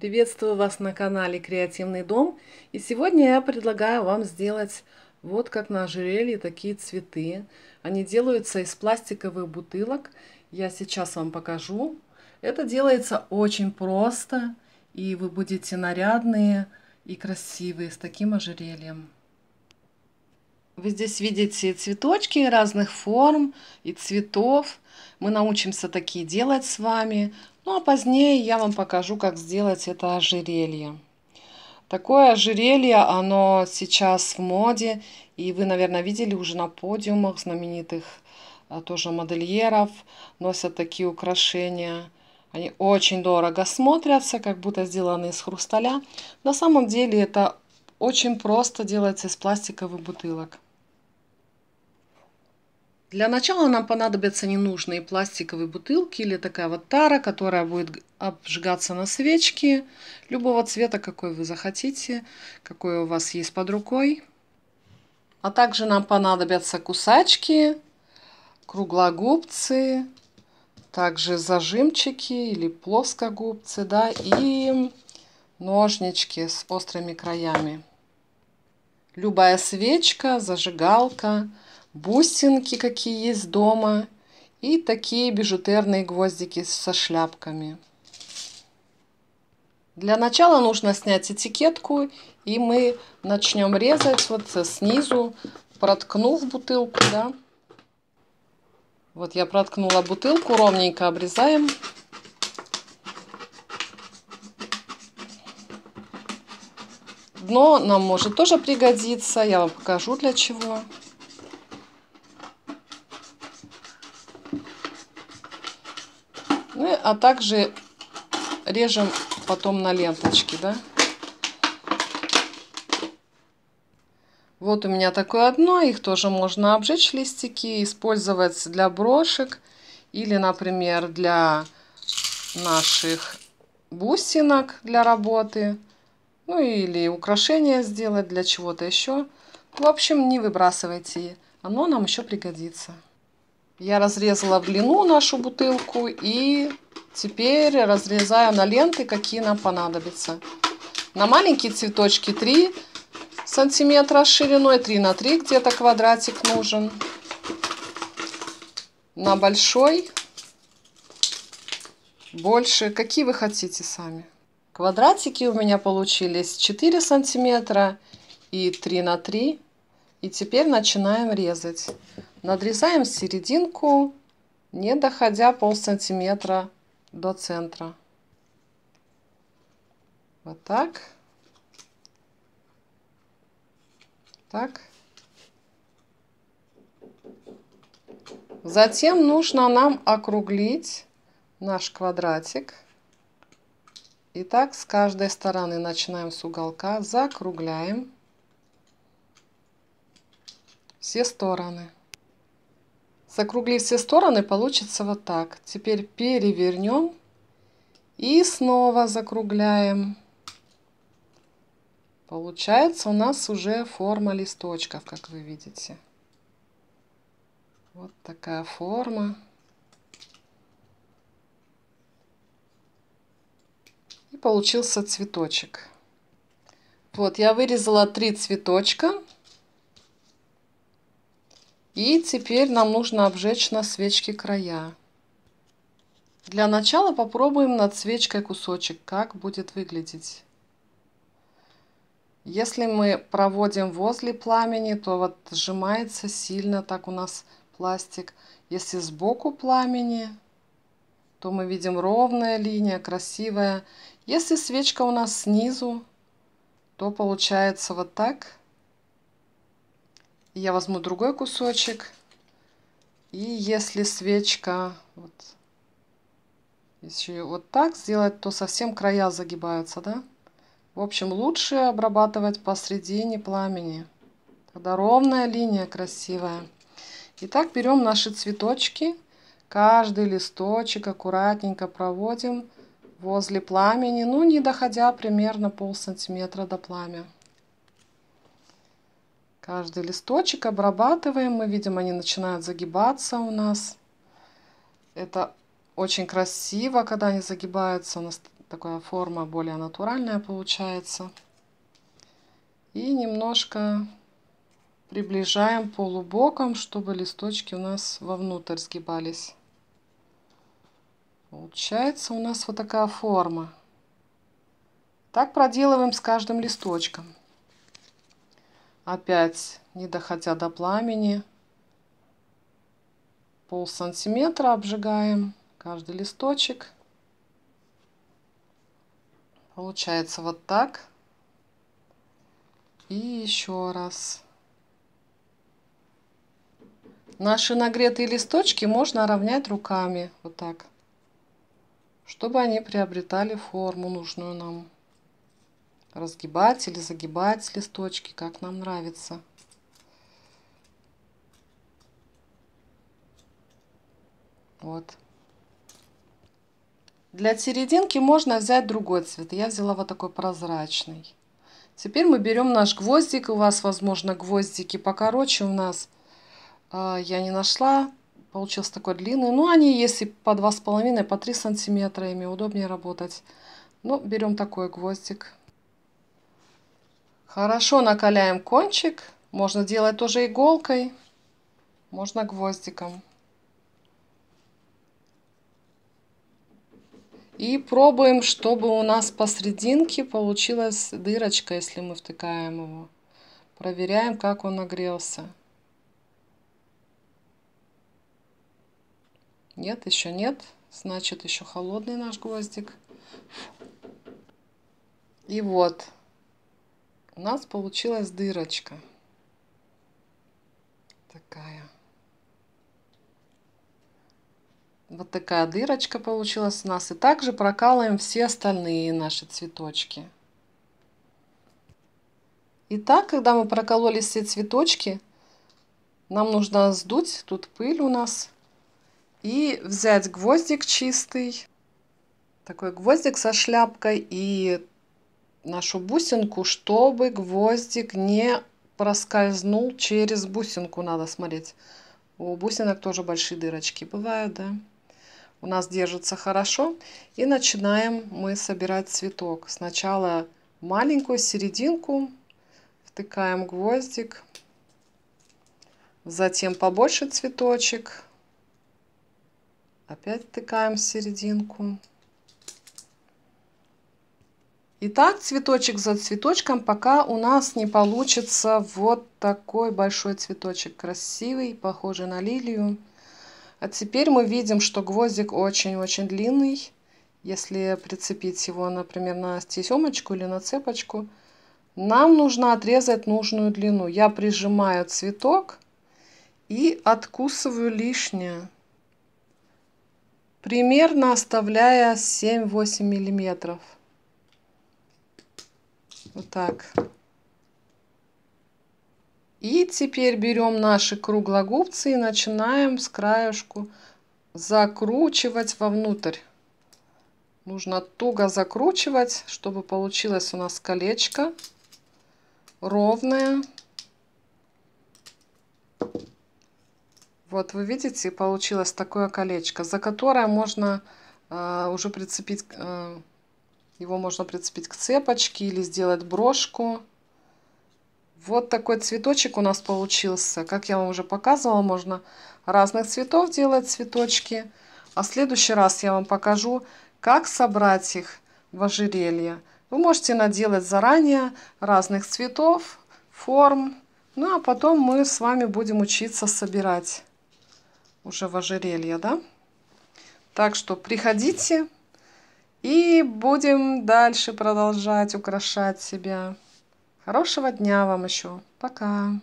Приветствую вас на канале Креативный дом. И сегодня я предлагаю вам сделать вот как на ожерелье такие цветы. Они делаются из пластиковых бутылок. Я сейчас вам покажу. Это делается очень просто. И вы будете нарядные и красивые с таким ожерельем. Вы здесь видите цветочки разных форм и цветов. Мы научимся такие делать с вами. Ну а позднее я вам покажу, как сделать это ожерелье. Такое ожерелье, оно сейчас в моде, и вы, наверное, видели уже на подиумах знаменитых э, тоже модельеров, носят такие украшения. Они очень дорого смотрятся, как будто сделаны из хрусталя. На самом деле это очень просто делается из пластиковых бутылок. Для начала нам понадобятся ненужные пластиковые бутылки или такая вот тара, которая будет обжигаться на свечке, любого цвета, какой вы захотите, какой у вас есть под рукой. А также нам понадобятся кусачки, круглогубцы, также зажимчики или плоскогубцы, да, и ножнички с острыми краями. Любая свечка, зажигалка – бусинки, какие есть дома, и такие бижутерные гвоздики со шляпками. Для начала нужно снять этикетку, и мы начнем резать вот снизу, проткнув бутылку, да. Вот я проткнула бутылку, ровненько обрезаем. Дно нам может тоже пригодиться, я вам покажу для чего. а также режем потом на ленточки, да. Вот у меня такое одно, их тоже можно обжечь листики, использовать для брошек или, например, для наших бусинок для работы, ну или украшения сделать для чего-то еще. В общем, не выбрасывайте, оно нам еще пригодится. Я разрезала в длину нашу бутылку и теперь разрезаю на ленты, какие нам понадобятся. На маленькие цветочки 3 сантиметра шириной, 3 на 3 где-то квадратик нужен. На большой больше, какие вы хотите сами. Квадратики у меня получились 4 сантиметра и 3 на 3. И теперь начинаем резать. Надрезаем серединку, не доходя пол сантиметра до центра. Вот так. Так. Затем нужно нам округлить наш квадратик. И так с каждой стороны начинаем с уголка, закругляем все стороны. Закругли все стороны, получится вот так. Теперь перевернем и снова закругляем. Получается у нас уже форма листочков, как вы видите. Вот такая форма. И получился цветочек. Вот, я вырезала три цветочка. И теперь нам нужно обжечь на свечке края. Для начала попробуем над свечкой кусочек, как будет выглядеть. Если мы проводим возле пламени, то вот сжимается сильно так у нас пластик. Если сбоку пламени, то мы видим ровная линия, красивая. Если свечка у нас снизу, то получается вот так – я возьму другой кусочек. И если свечка вот, если вот так сделать, то совсем края загибаются, да? В общем, лучше обрабатывать посредине пламени. Тогда ровная линия красивая. Итак, берем наши цветочки. Каждый листочек аккуратненько проводим возле пламени, ну не доходя примерно пол сантиметра до пламя. Каждый листочек обрабатываем. Мы видим, они начинают загибаться у нас. Это очень красиво, когда они загибаются. У нас такая форма более натуральная получается. И немножко приближаем полубоком, чтобы листочки у нас вовнутрь сгибались. Получается у нас вот такая форма. Так проделываем с каждым листочком опять не доходя до пламени, пол сантиметра обжигаем каждый листочек. Получается вот так. И еще раз. Наши нагретые листочки можно равнять руками, вот так, чтобы они приобретали форму нужную нам разгибать или загибать листочки, как нам нравится. Вот. Для серединки можно взять другой цвет. Я взяла вот такой прозрачный. Теперь мы берем наш гвоздик. У вас, возможно, гвоздики покороче у нас. Э, я не нашла. Получился такой длинный. Ну, они есть и по 2,5, по 3 сантиметра. Ими удобнее работать. Ну, берем такой гвоздик. Хорошо накаляем кончик. Можно делать тоже иголкой, можно гвоздиком. И пробуем, чтобы у нас посерединке получилась дырочка, если мы втыкаем его. Проверяем, как он нагрелся. Нет, еще нет. Значит, еще холодный наш гвоздик. И вот, у нас получилась дырочка. Такая. Вот такая дырочка получилась у нас. И также прокалываем все остальные наши цветочки. Итак, когда мы прокололи все цветочки, нам нужно сдуть, тут пыль у нас, и взять гвоздик чистый, такой гвоздик со шляпкой и нашу бусинку, чтобы гвоздик не проскользнул через бусинку, надо смотреть. У бусинок тоже большие дырочки бывают, да. У нас держится хорошо. И начинаем мы собирать цветок. Сначала маленькую серединку, втыкаем гвоздик, затем побольше цветочек, опять втыкаем серединку. Итак, цветочек за цветочком, пока у нас не получится вот такой большой цветочек, красивый, похожий на лилию. А теперь мы видим, что гвоздик очень-очень длинный. Если прицепить его, например, на тесемочку или на цепочку, нам нужно отрезать нужную длину. Я прижимаю цветок и откусываю лишнее, примерно оставляя 7-8 миллиметров. Вот так. И теперь берем наши круглогубцы и начинаем с краешку закручивать вовнутрь. Нужно туго закручивать, чтобы получилось у нас колечко ровное. Вот вы видите, получилось такое колечко, за которое можно э, уже прицепить э, его можно прицепить к цепочке или сделать брошку. Вот такой цветочек у нас получился. Как я вам уже показывала, можно разных цветов делать цветочки. А в следующий раз я вам покажу, как собрать их в ожерелье. Вы можете наделать заранее разных цветов, форм. Ну а потом мы с вами будем учиться собирать уже в ожерелье, да? Так что приходите. И будем дальше продолжать украшать себя. Хорошего дня вам еще. Пока.